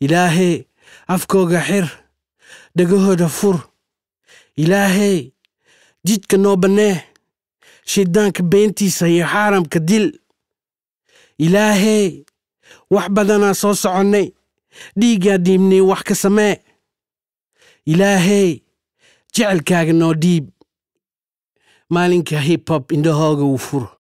ilaahay afkooga xir dhegahooda fur ilaahay jidka noo bannee shaydaanka beentiisa iyo xaaramka dil ilaahay wax badanaa soo soconnay dhiiggaa dhiibnay wax ka samee ilaahay jecelkaaga noo dhiib maalinka hip hob indhahooga uu furo